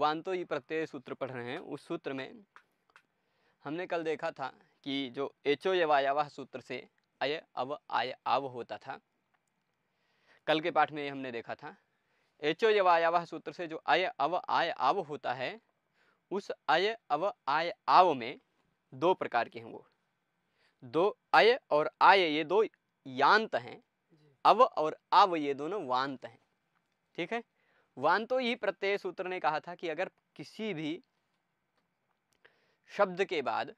तो ये प्रत्यय सूत्र पढ़ रहे हैं उस सूत्र में हमने कल देखा था कि जो एचो यवायावाह सूत्र से अय अव आय आव होता था कल के पाठ में हमने देखा था एचो यवायावाह सूत्र से जो अय अव आय आव होता है उस अय अव आय आव में दो प्रकार के हैं वो दो अय और आय ये दो यांत हैं अव और आव ये दोनों वांत हैं ठीक है वान तो ही प्रत्यय सूत्र ने कहा था कि अगर किसी भी शब्द के बाद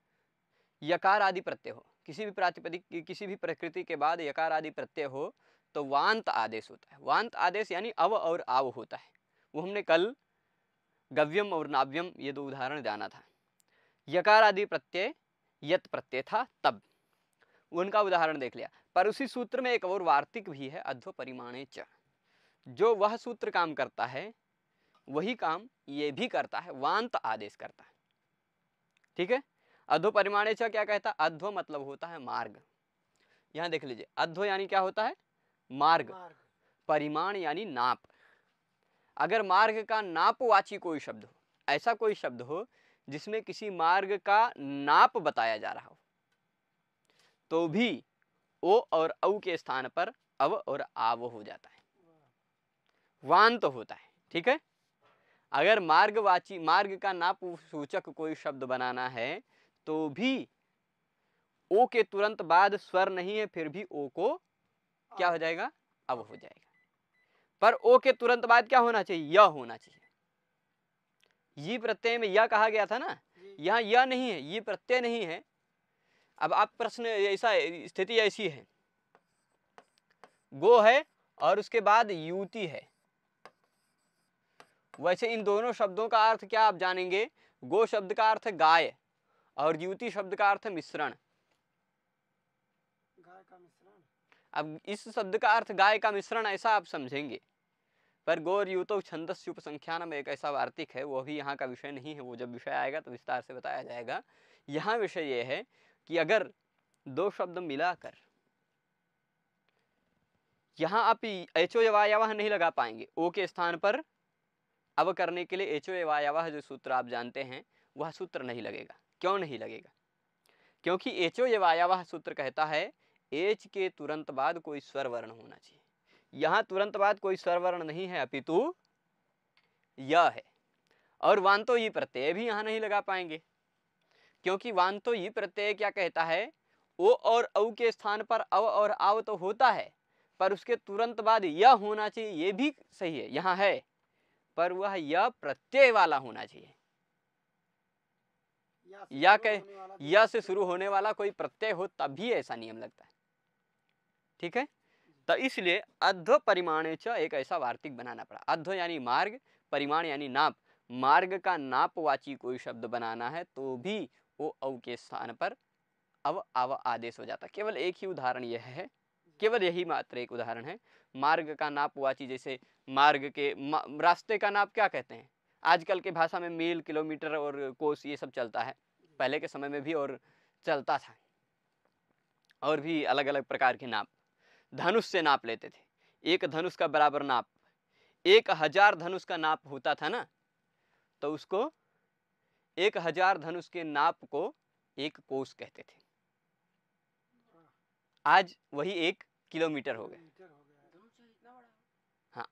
यकार आदि प्रत्यय हो किसी भी प्रातिपदिक किसी भी प्रकृति के बाद यकार आदि प्रत्यय हो तो वांत आदेश होता है वांत आदेश यानी अव और आव होता है वो हमने कल गव्यम और नाव्यम ये दो उदाहरण जाना था यकार आदि प्रत्यय यत प्रत्यय था तब उनका उदाहरण देख लिया पर उसी सूत्र में एक और वार्तिक भी है अध्व परिमाणे च जो वह सूत्र काम करता है वही काम ये भी करता है वांत आदेश करता है ठीक है अधो परिमाणे छ क्या कहता है अध्व मतलब होता है मार्ग यहाँ देख लीजिए अध्व यानी क्या होता है मार्ग, मार्ग। परिमाण यानी नाप अगर मार्ग का नापवाची कोई शब्द हो ऐसा कोई शब्द हो जिसमें किसी मार्ग का नाप बताया जा रहा हो तो भी ओ और औ के स्थान पर अव और आव हो जाता है वान तो होता है ठीक है अगर मार्गवाची मार्ग का नाप सूचक कोई शब्द बनाना है तो भी ओ के तुरंत बाद स्वर नहीं है फिर भी ओ को क्या हो जाएगा अब हो जाएगा पर ओ के तुरंत बाद क्या होना चाहिए यह होना चाहिए ये प्रत्यय में यह कहा गया था ना यहाँ यह नहीं है ये प्रत्यय नहीं है अब आप प्रश्न ऐसा स्थिति ऐसी है गो है और उसके बाद युति है वैसे इन दोनों शब्दों का अर्थ क्या आप जानेंगे गो शब्द का अर्थ गाय और युति शब्द का अर्थ मिश्रण गाय का मिश्रण अब इस शब्द का अर्थ गाय का मिश्रण ऐसा आप समझेंगे पर गौर युतो छंदस्युप में एक ऐसा वार्तिक है वो भी यहाँ का विषय नहीं है वो जब विषय आएगा तो विस्तार से बताया जाएगा यहाँ विषय ये है कि अगर दो शब्द मिलाकर यहाँ आप एचो यवायावह नहीं लगा पाएंगे ओ के स्थान पर अब करने के लिए एच ओ एवायावह जो सूत्र आप जानते हैं वह सूत्र नहीं लगेगा क्यों नहीं लगेगा क्योंकि एच ओ एवायावह सूत्र कहता है एच के तुरंत बाद कोई स्वर वर्ण होना चाहिए यहाँ तुरंत बाद कोई स्वर वर्ण नहीं है अपितु यह है और वान तो ये प्रत्यय भी यहाँ नहीं लगा पाएंगे क्योंकि वान तो ये प्रत्यय क्या कहता है ओ और औ के स्थान पर अव और आव तो होता है पर उसके तुरंत बाद यह होना चाहिए ये भी सही है यहाँ है पर वह यह प्रत्यय वाला होना चाहिए या कह या से शुरू होने वाला कोई प्रत्यय हो तभी ऐसा नियम लगता है ठीक है तो इसलिए अध्व परिमाण च एक ऐसा वार्तिक बनाना पड़ा अध्व यानी मार्ग परिमाण यानी नाप मार्ग का नापवाची कोई शब्द बनाना है तो भी वो अव के स्थान पर अव आव आदेश हो जाता केवल एक ही उदाहरण यह है केवल यही मात्र एक उदाहरण है मार्ग का नाप वाची जैसे मार्ग के मा, रास्ते का नाप क्या कहते हैं आजकल के भाषा में मील किलोमीटर और कोस ये सब चलता है पहले के समय में भी और चलता था और भी अलग अलग प्रकार के नाप धनुष से नाप लेते थे एक धनुष का बराबर नाप एक हजार धनुष का नाप होता था ना तो उसको एक हजार धनुष के नाप को एक कोस कहते थे आज वही एक किलोमीटर हो गए हाँ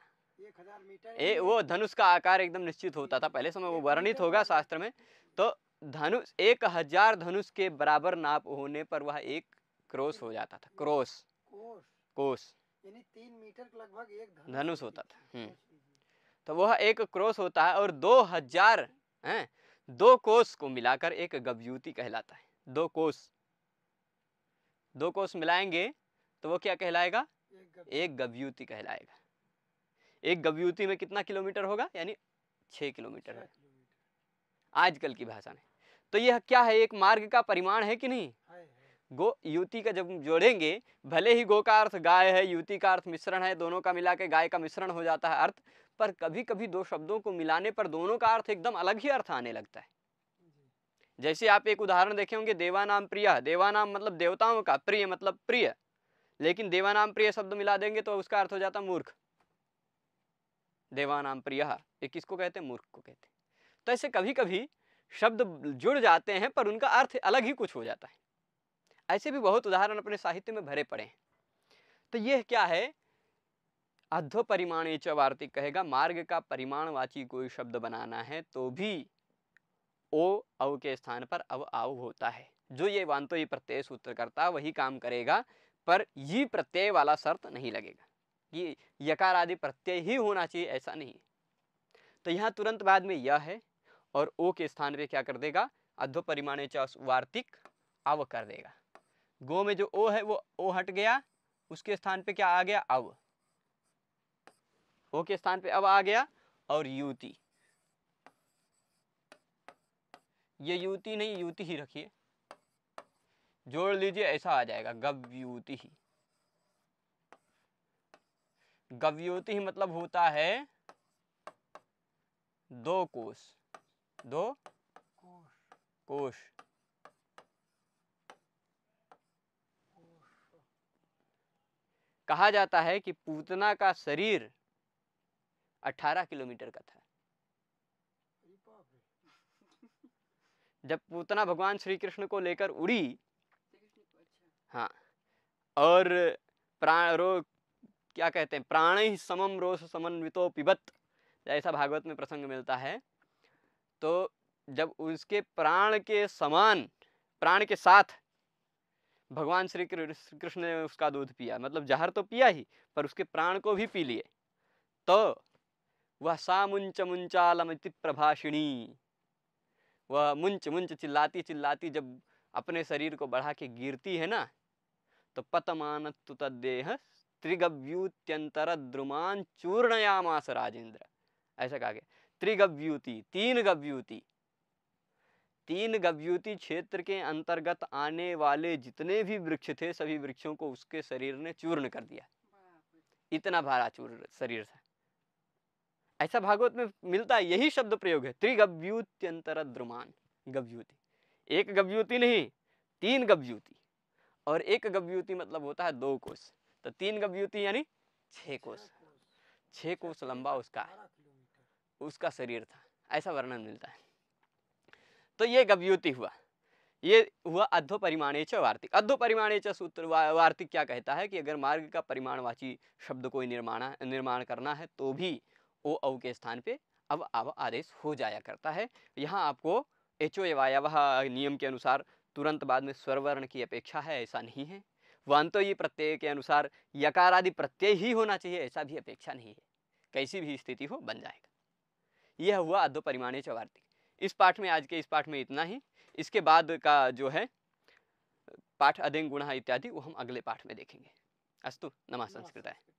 ए वो धनुष का आकार एकदम निश्चित होता था पहले समय वो वर्णित होगा शास्त्र में तो धनुष एक हजार धनुष के बराबर नाप होने पर वह एक क्रोस हो जाता था क्रोस कोस तीन मीटर लगभग एक धनुष होता था हम्म। तो वह एक क्रोस होता है और दो हजार है दो कोस को मिलाकर एक गवयुति कहलाता है दो कोस दो कोस मिलाएंगे तो वो क्या कहलाएगा एक गव्यूति कहलाएगा एक गव्यूति में कितना किलोमीटर होगा यानी छः किलोमीटर है आजकल की भाषा में तो यह क्या है एक मार्ग का परिमाण है कि नहीं गो युति का जब जोड़ेंगे भले ही गो का अर्थ गाय है युति का अर्थ मिश्रण है दोनों का मिला के गाय का मिश्रण हो जाता है अर्थ पर कभी कभी दो शब्दों को मिलाने पर दोनों का अर्थ एकदम अलग ही अर्थ आने लगता है जैसे आप एक उदाहरण देखे होंगे देवानाम प्रिय देवानाम मतलब देवताओं का प्रिय मतलब प्रिय लेकिन देवानाम प्रिय शब्द मिला देंगे तो उसका अर्थ हो जाता मूर्ख देवानाम प्रिय ये किसको कहते हैं मूर्ख को कहते हैं तो ऐसे कभी कभी शब्द जुड़ जाते हैं पर उनका अर्थ अलग ही कुछ हो जाता है ऐसे भी बहुत उदाहरण अपने साहित्य में भरे पड़े हैं तो यह क्या है अध्व परिमाण च वार्तिक कहेगा मार्ग का परिमाण वाची कोई शब्द बनाना है तो भी ओ अव के स्थान पर अव आव होता है जो ये वांतो ये प्रत्यय सूत्र करता वही काम करेगा पर यी प्रत्यय वाला शर्त नहीं लगेगा कि यकार आदि प्रत्यय ही होना चाहिए ऐसा नहीं तो यहाँ तुरंत बाद में यह है और ओ के स्थान पे क्या कर देगा अध्व परिमाणे चौस वार्तिक अव कर देगा गो में जो ओ है वो ओ हट गया उसके स्थान पे क्या आ गया अव ओ के स्थान पे अब आ गया और युति ये युति नहीं युति ही रखिए जोड़ लीजिए ऐसा आ जाएगा गव्युति ही ही मतलब होता है दो कोश दो कोश कोश कहा जाता है कि पूतना का शरीर 18 किलोमीटर का था जब पूतना भगवान श्री कृष्ण को लेकर उड़ी हाँ और प्राण रो क्या कहते हैं प्राण ही समम रोष समन्वितो पिबत ऐसा भागवत में प्रसंग मिलता है तो जब उसके प्राण के समान प्राण के साथ भगवान श्री कृष्ण ने उसका दूध पिया मतलब जहर तो पिया ही पर उसके प्राण को भी पी लिए तो वह सा मुंच मुंचालमति प्रभाषिणी वह मुंच मुंच चिल्लाती चिल्लाती जब अपने शरीर को बढ़ा के गिरती है ना तो पतमानत्तु तद्देह द्रुमान चूर्णयामास राजेंद्र ऐसा कहा गया त्रिगव्यूति तीन गव्यूति तीन गव्यूति क्षेत्र के अंतर्गत आने वाले जितने भी वृक्ष थे सभी वृक्षों को उसके शरीर ने चूर्ण कर दिया इतना भारा चूर्ण शरीर था ऐसा भागवत में मिलता है यही शब्द प्रयोग है त्रिगव्यूत्यंतर द्रुमान गव्यूति एक गव्यूति नहीं तीन गव्यूति और एक गव्युति मतलब होता है दो कोश तो तीन गव्युति यानी छः कोश छः कोश लंबा उसका उसका शरीर था ऐसा वर्णन मिलता है तो ये गव्युति हुआ ये हुआ परिमाणे च वार्तिक अध्व परिमाणेच सूत्र वार्तिक क्या कहता है कि अगर मार्ग का परिमाणवाची शब्द कोई निर्माण निर्माण करना है तो भी ओ औ के स्थान पे अब अब आदेश हो जाया करता है यहाँ आपको एच ओ वह नियम के अनुसार तुरंत बाद में स्वरवर्ण की अपेक्षा है ऐसा नहीं है तो ये प्रत्यय के अनुसार यकार आदि प्रत्यय ही होना चाहिए ऐसा भी अपेक्षा नहीं है कैसी भी स्थिति हो बन जाएगा यह हुआ अधो परिमाणी चवार्तिक इस पाठ में आज के इस पाठ में इतना ही इसके बाद का जो है पाठ अधिक गुणा इत्यादि वो हम अगले पाठ में देखेंगे अस्तु नमा संस्कृत है